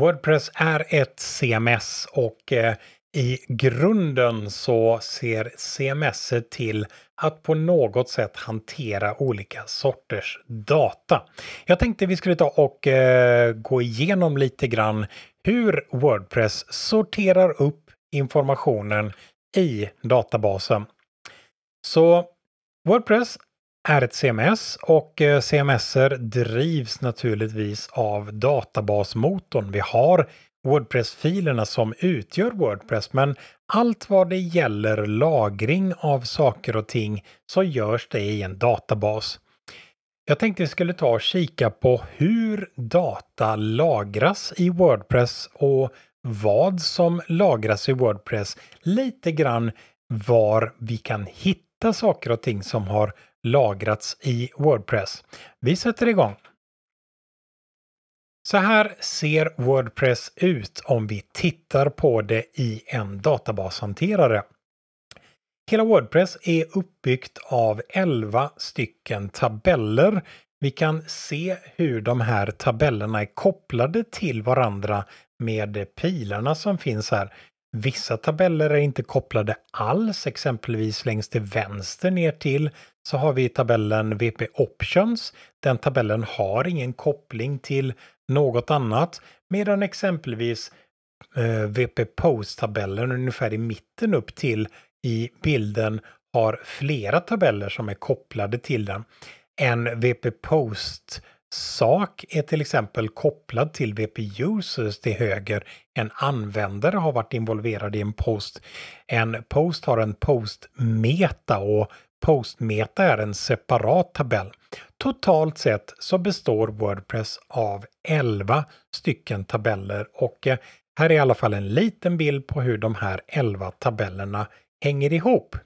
Wordpress är ett CMS och eh, i grunden så ser CMS till att på något sätt hantera olika sorters data. Jag tänkte vi skulle ta och eh, gå igenom lite grann hur Wordpress sorterar upp informationen i databasen. Så Wordpress är ett CMS och eh, CMSer drivs naturligtvis av databasmotorn. Vi har Wordpress-filerna som utgör Wordpress, men allt vad det gäller lagring av saker och ting så görs det i en databas. Jag tänkte vi skulle ta och kika på hur data lagras i Wordpress och vad som lagras i Wordpress. Lite grann var vi kan hitta saker och ting som har lagrats i Wordpress. Vi sätter igång. Så här ser Wordpress ut om vi tittar på det i en databashanterare. Hela Wordpress är uppbyggt av 11 stycken tabeller. Vi kan se hur de här tabellerna är kopplade till varandra med pilarna som finns här. Vissa tabeller är inte kopplade alls, exempelvis längst till vänster ner till så har vi tabellen VP Options. Den tabellen har ingen koppling till något annat medan exempelvis eh, VP Post-tabellen ungefär i mitten upp till i bilden har flera tabeller som är kopplade till den. En VP Post sak är till exempel kopplad till VP-users till höger. En användare har varit involverad i en post. En post har en postmeta och postmeta är en separat tabell. Totalt sett så består Wordpress av 11 stycken tabeller och eh, här är i alla fall en liten bild på hur de här 11 tabellerna hänger ihop.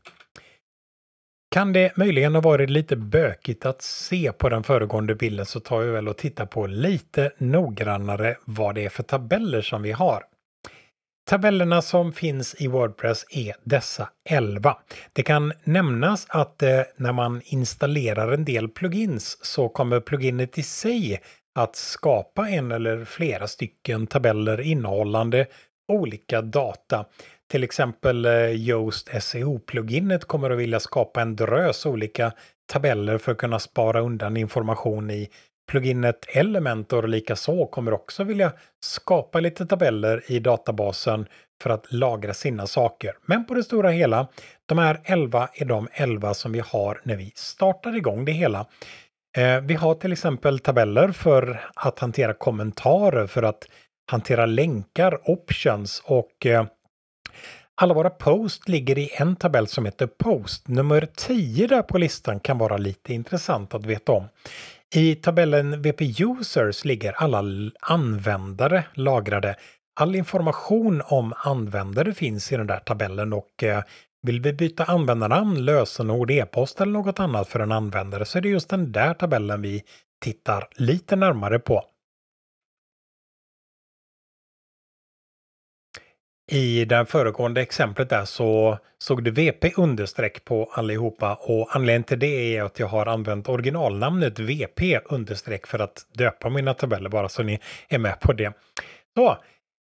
Kan det möjligen ha varit lite bökigt att se på den föregående bilden så tar vi väl och tittar på lite noggrannare vad det är för tabeller som vi har. Tabellerna som finns i Wordpress är dessa 11. Det kan nämnas att eh, när man installerar en del plugins så kommer pluginet i sig att skapa en eller flera stycken tabeller innehållande olika data. Till exempel eh, Yoast SEO-pluginet kommer att vilja skapa en drös olika tabeller för att kunna spara undan information i pluginet Elementor likaså kommer också vilja skapa lite tabeller i databasen för att lagra sina saker. Men på det stora hela, de här 11 är de 11 som vi har när vi startar igång det hela. Eh, vi har till exempel tabeller för att hantera kommentarer, för att hantera länkar, options och eh, alla våra post ligger i en tabell som heter Post. Nummer 10 där på listan kan vara lite intressant att veta om. I tabellen VP Users ligger alla användare lagrade. All information om användare finns i den där tabellen och eh, vill vi byta användarnamn, lösenord, e-post eller något annat för en användare så är det just den där tabellen vi tittar lite närmare på. i det föregående exemplet där så såg du VP understreck på allihopa och anledningen till det är att jag har använt originalnamnet VP understreck för att döpa mina tabeller bara så ni är med på det. Så,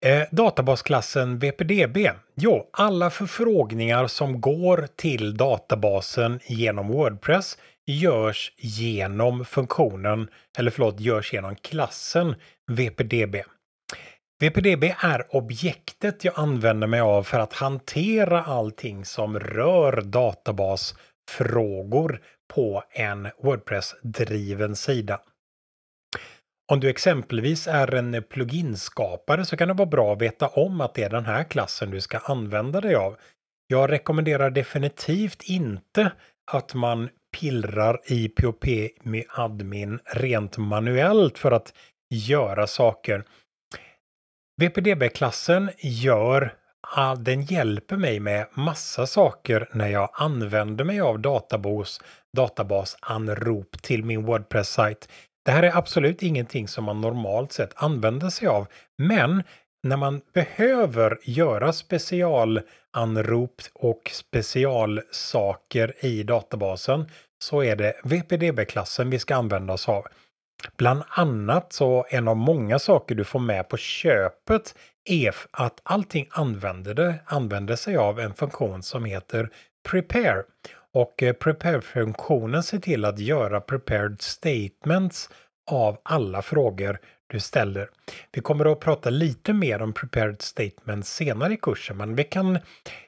eh, databasklassen VPDB. Jo, alla förfrågningar som går till databasen genom Wordpress görs genom funktionen, eller förlåt, görs genom klassen VPDB. VPDB är objektet jag använder mig av för att hantera allting som rör databasfrågor på en Wordpress-driven sida. Om du exempelvis är en pluginskapare så kan det vara bra att veta om att det är den här klassen du ska använda dig av. Jag rekommenderar definitivt inte att man pillrar i POP med admin rent manuellt för att göra saker. VPDB-klassen gör ah, den hjälper mig med massa saker när jag använder mig av databas, databasanrop till min Wordpress-sajt. Det här är absolut ingenting som man normalt sett använder sig av, men när man behöver göra specialanrop och specialsaker i databasen så är det VPDB-klassen vi ska använda oss av. Bland annat så en av många saker du får med på köpet är att allting använder, använder sig av en funktion som heter prepare. Och eh, prepare-funktionen ser till att göra prepared statements av alla frågor du ställer. Vi kommer att prata lite mer om prepared statements senare i kursen men vi kan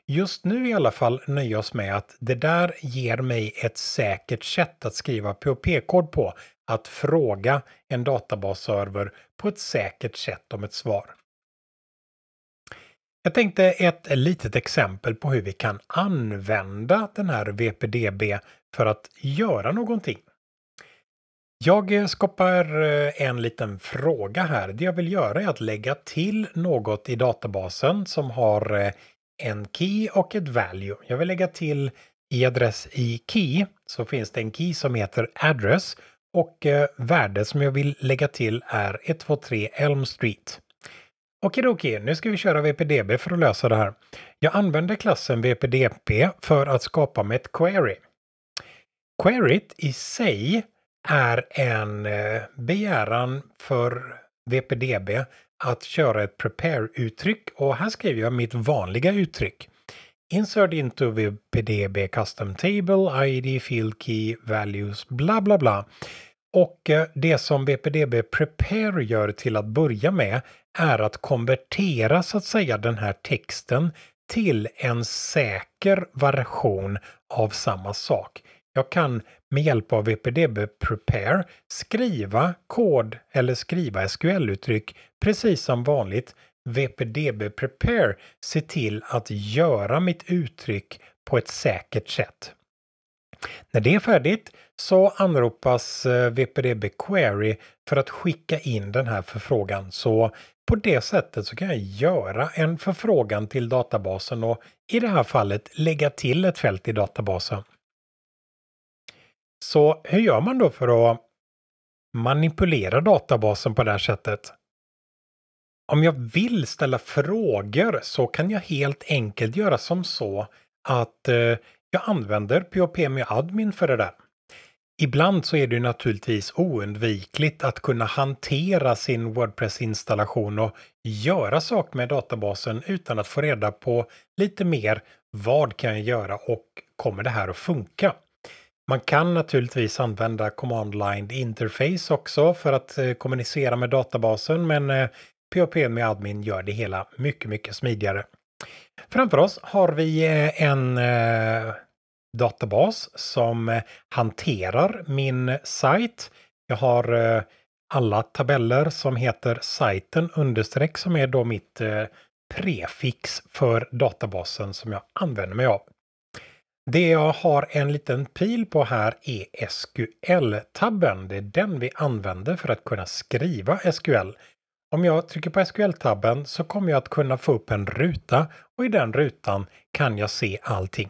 just nu i alla fall nöja oss med att det där ger mig ett säkert sätt att skriva POP-kod på att fråga en databasserver på ett säkert sätt om ett svar. Jag tänkte ett litet exempel på hur vi kan använda den här VPDB för att göra någonting. Jag skapar eh, en liten fråga här. Det jag vill göra är att lägga till något i databasen som har eh, en key och ett value. Jag vill lägga till i adress i key så finns det en key som heter address och eh, värdet som jag vill lägga till är 123 Elm Street. Okej, nu ska vi köra VPDB för att lösa det här. Jag använder klassen VPDP för att skapa med ett query. Queryt i sig är en eh, begäran för VPDB att köra ett prepare-uttryck och här skriver jag mitt vanliga uttryck. Insert into the PDB custom table, ID, field key, values, bla bla bla. Och eh, det som WPDB Prepare gör till att börja med är att konvertera så att säga den här texten till en säker version av samma sak. Jag kan med hjälp av WPDB Prepare skriva kod eller skriva SQL-uttryck precis som vanligt VPDB Prepare se till att göra mitt uttryck på ett säkert sätt. När det är färdigt så anropas eh, VPDB Query för att skicka in den här förfrågan. Så på det sättet så kan jag göra en förfrågan till databasen och i det här fallet lägga till ett fält i databasen. Så hur gör man då för att manipulera databasen på det här sättet? om jag vill ställa frågor så kan jag helt enkelt göra som så att eh, jag använder PHPMY Admin för det där. Ibland så är det naturligtvis oundvikligt att kunna hantera sin Wordpress-installation och göra saker med databasen utan att få reda på lite mer vad kan jag göra och kommer det här att funka? Man kan naturligtvis använda Command Line Interface också för att eh, kommunicera med databasen men eh, POP med admin gör det hela mycket, mycket smidigare. Framför oss har vi eh, en eh, databas som eh, hanterar min sajt. Jag har alla tabeller som heter sajten understreck som är då mitt prefix för databasen som jag använder mig av. Det jag har en liten pil på här är SQL-tabben. Det är den vi använder för att kunna skriva SQL. Om jag trycker på SQL-tabben så kommer jag att kunna få upp en ruta och i den rutan kan jag se allting.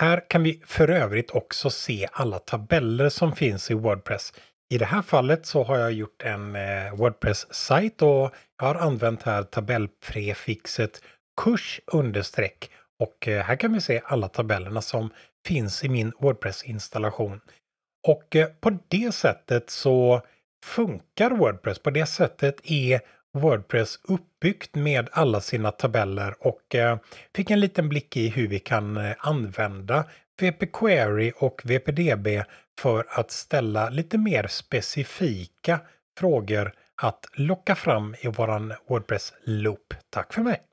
Här kan vi för övrigt också se alla tabeller som finns i Wordpress. I det här fallet så har jag gjort en eh, Wordpress-sajt och jag har använt här tabellprefixet kurs understreck och eh, här kan vi se alla tabellerna som finns i min Wordpress-installation. Och eh, på det sättet så funkar Wordpress på det sättet är Wordpress uppbyggt med alla sina tabeller och eh, fick en liten blick i hur vi kan eh, använda VP Query och VPDB för att ställa lite mer specifika frågor att locka fram i våran Wordpress-loop. Tack för mig!